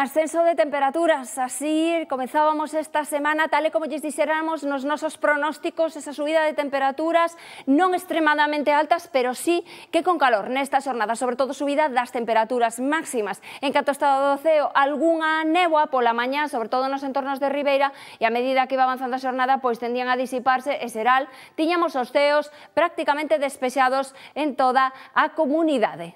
ascenso de temperaturas, así comenzábamos esta semana, tal e como lles dixeramos nos nosos pronósticos, esa subida de temperaturas non extremadamente altas, pero sí que con calor nesta xornada, sobre todo subida das temperaturas máximas. En canto estado do ceo, algunha néboa pola mañá, sobre todo nos entornos de Ribeira, e a medida que iba avanzando a xornada, pois tendían a disiparse e xeral. tiñamos os ceos prácticamente despexados en toda a comunidade.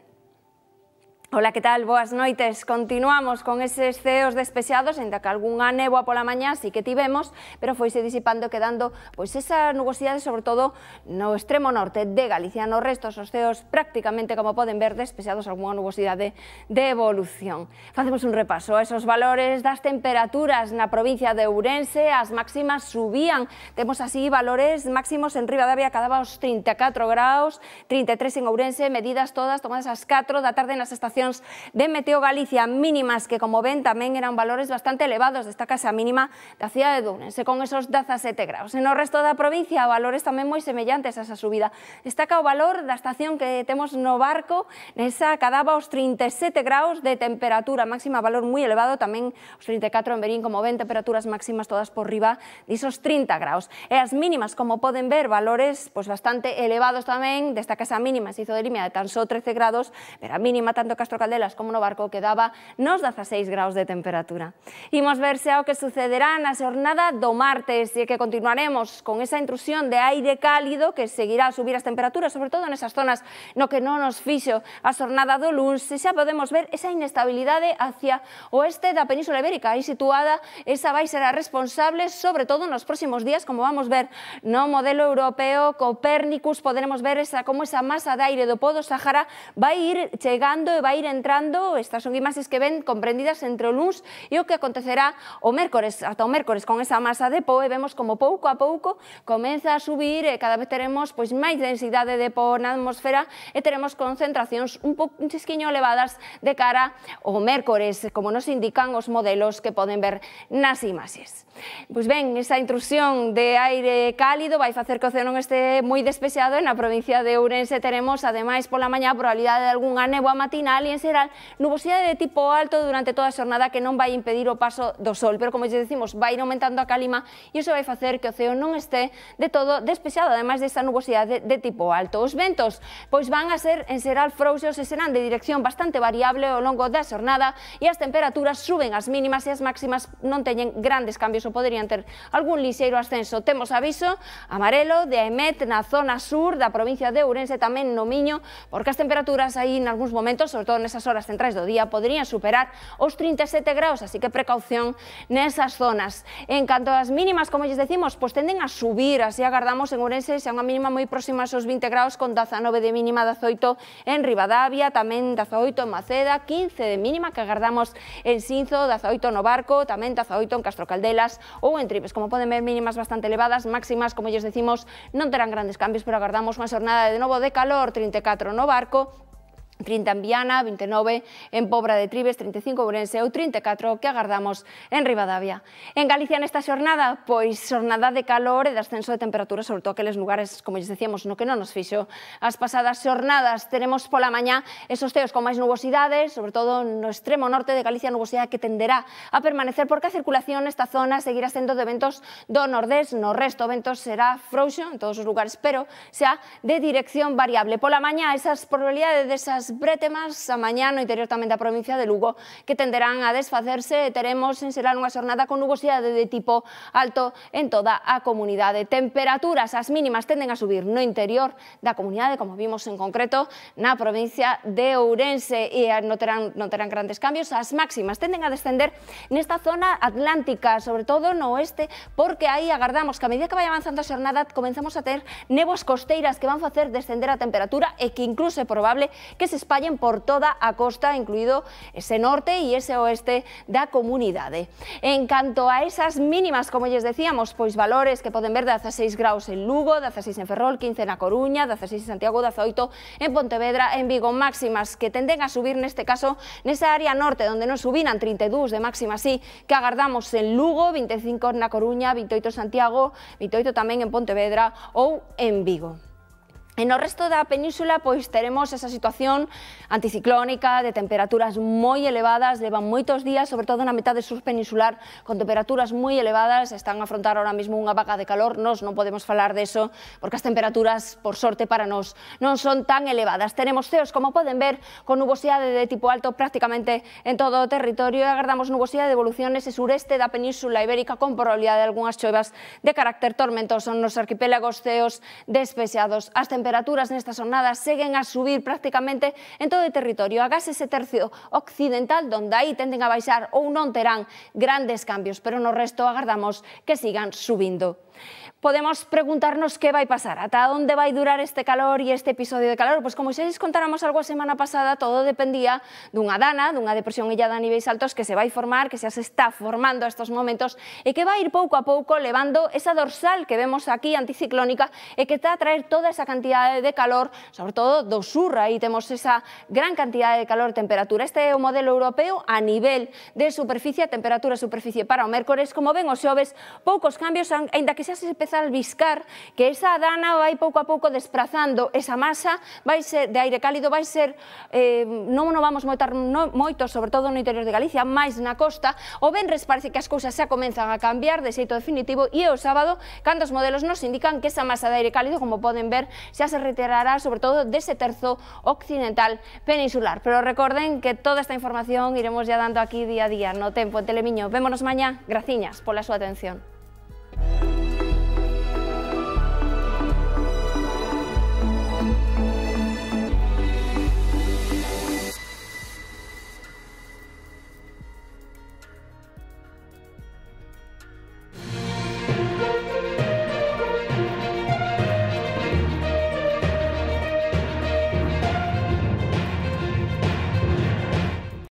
Ola, que tal? Boas noites. Continuamos con eses ceos despexados, enda que algunha néboa pola mañá sí que tivemos, pero foise disipando quedando pois esa nubosidade, sobre todo no extremo norte de Galicia. No resto, os ceos prácticamente, como poden ver, despexados algunha nubosidade de evolución. Facemos un repaso a esos valores das temperaturas na provincia de Ourense, as máximas subían. Temos así valores máximos en Ribadavia, cadaba os 34 graus, 33 en Ourense, medidas todas tomadas ás 4 da tarde nas estacións informacións de Meteo Galicia mínimas que, como ven, tamén eran valores bastante elevados desta casa mínima da cidade de Ourense, con esos 17 graus. En o resto da provincia, valores tamén moi semellantes a esa subida. Destaca o valor da estación que temos no barco, nesa cadaba os 37 graus de temperatura máxima, valor moi elevado, tamén os 34 en Berín, como ven, temperaturas máximas todas por riba disos 30 graus. E as mínimas, como poden ver, valores pois, bastante elevados tamén, desta casa mínima, se hizo de línea de tan só 13 grados, pero a mínima tanto que Caldelas como no Barco que daba nos 16 graus de temperatura. Imos ver ao o que sucederá na xornada do martes e que continuaremos con esa intrusión de aire cálido que seguirá a subir as temperaturas, sobre todo nesas zonas no que non nos fixo a xornada do lunes. E xa podemos ver esa inestabilidade hacia oeste da Península Ibérica, aí situada, esa vai ser a responsable, sobre todo nos próximos días, como vamos ver no modelo europeo Copérnicus, poderemos ver esa, como esa masa de aire do Podo Sahara vai ir chegando e vai ir ir entrando, estas son imaxes que ven comprendidas entre o luns e o que acontecerá o mércores, ata o mércores con esa masa de po e vemos como pouco a pouco comeza a subir e cada vez teremos pois máis densidade de po na atmosfera e teremos concentracións un pouco un chisquiño elevadas de cara ao mércores, como nos indican os modelos que poden ver nas imaxes. Pois ben, esa intrusión de aire cálido vai facer que o ceo non este moi despexado e na provincia de Ourense teremos ademais pola mañá probabilidade de algunha néboa matinal ali en Serán, nubosidade de tipo alto durante toda a xornada que non vai impedir o paso do sol, pero como xe decimos, vai aumentando a calima e iso vai facer que o ceo non este de todo despexado, ademais desta nubosidade de tipo alto. Os ventos pois van a ser en xeral frouxos e serán de dirección bastante variable ao longo da xornada e as temperaturas suben as mínimas e as máximas non teñen grandes cambios ou poderían ter algún lixeiro ascenso. Temos aviso amarelo de AEMET na zona sur da provincia de Ourense tamén no Miño, porque as temperaturas aí en algúns momentos, sobre todo todo nesas horas centrais do día, poderían superar os 37 graus, así que precaución nesas zonas. En canto ás mínimas, como lles decimos, pois tenden a subir, así agardamos en Ourense xa unha mínima moi próxima aos 20 graus, con 19 de mínima, 18 en Rivadavia, tamén 18 en Maceda, 15 de mínima que agardamos en Sinzo, 18 no Barco, tamén 18 en Castro Caldelas ou en Tripes. Como poden ver, mínimas bastante elevadas, máximas, como lles decimos, non terán grandes cambios, pero agardamos unha xornada de novo de calor, 34 no Barco, 30 en Viana, 29 en Pobra de Tribes, 35 en Ourense ou 34 que agardamos en Rivadavia. En Galicia nesta xornada, pois xornada de calor e de ascenso de temperatura, sobre todo aqueles lugares, como lles decíamos, no que non nos fixo as pasadas xornadas. Teremos pola mañá esos teos con máis nubosidades, sobre todo no extremo norte de Galicia, nubosidade que tenderá a permanecer porque a circulación nesta zona seguirá sendo de ventos do nordés, no resto ventos será frouxo en todos os lugares, pero xa de dirección variable. Pola mañá esas probabilidades desas brétemas a mañá no interior tamén da provincia de Lugo que tenderán a desfacerse e teremos enselar unha xornada con nubosidade de tipo alto en toda a comunidade. Temperaturas as mínimas tenden a subir no interior da comunidade, como vimos en concreto na provincia de Ourense e noterán, noterán grandes cambios. As máximas tenden a descender nesta zona atlántica, sobre todo no oeste, porque aí agardamos que a medida que vai avanzando a xornada comenzamos a ter nevos costeiras que van facer descender a temperatura e que incluso é probable que se espallen por toda a costa, incluído ese norte e ese oeste da comunidade. En canto a esas mínimas, como lles decíamos, pois valores que poden ver 16 graus en Lugo, 16 en Ferrol, 15 na Coruña, 16 en Santiago, 18 en Pontevedra, en Vigo, máximas que tenden a subir neste caso nesa área norte, onde non subinan 32 de máxima, así que agardamos en Lugo, 25 na Coruña, 28 en Santiago, 28 tamén en Pontevedra ou en Vigo. En el resto de la península pues tenemos esa situación anticiclónica de temperaturas muy elevadas, llevan muchos días, sobre todo en la mitad del sur peninsular, con temperaturas muy elevadas, están a afrontar ahora mismo unha vaga de calor, nos non podemos falar eso porque las temperaturas, por suerte para nos no son tan elevadas. Tenemos ceos, como pueden ver, con nubosidade de tipo alto prácticamente en todo o territorio e agardamos nubosidade de evoluciones e sureste da península ibérica con probabilidade de algunas choivas de carácter tormentoso nos arquipélagos ceos despreciados As temperaturas temperaturas nestas jornadas seguen a subir prácticamente en todo o territorio. Agás ese tercio occidental, donde aí tenden a baixar ou non terán grandes cambios, pero no resto agardamos que sigan subindo podemos preguntarnos que vai pasar, ata onde vai durar este calor e este episodio de calor. Pois como se lles contáramos algo a semana pasada, todo dependía dunha dana, dunha depresión illada a niveis altos que se vai formar, que xa se está formando a estos momentos e que vai ir pouco a pouco levando esa dorsal que vemos aquí anticiclónica e que está a traer toda esa cantidade de calor, sobre todo do sur, aí temos esa gran cantidade de calor e temperatura. Este é o modelo europeo a nivel de superficie, temperatura e superficie para o mércores. Como ven, os xoves, poucos cambios, aínda que que xa se empeza a albiscar que esa dana vai pouco a pouco desprazando esa masa vai ser de aire cálido vai ser eh, non nos vamos moitar no, moito sobre todo no interior de Galicia máis na costa o Benres parece que as cousas xa comenzan a cambiar de xeito definitivo e o sábado cando os modelos nos indican que esa masa de aire cálido como poden ver xa se retirará sobre todo dese terzo occidental peninsular pero recorden que toda esta información iremos ya dando aquí día a día no tempo en Telemiño vémonos mañá graciñas pola súa atención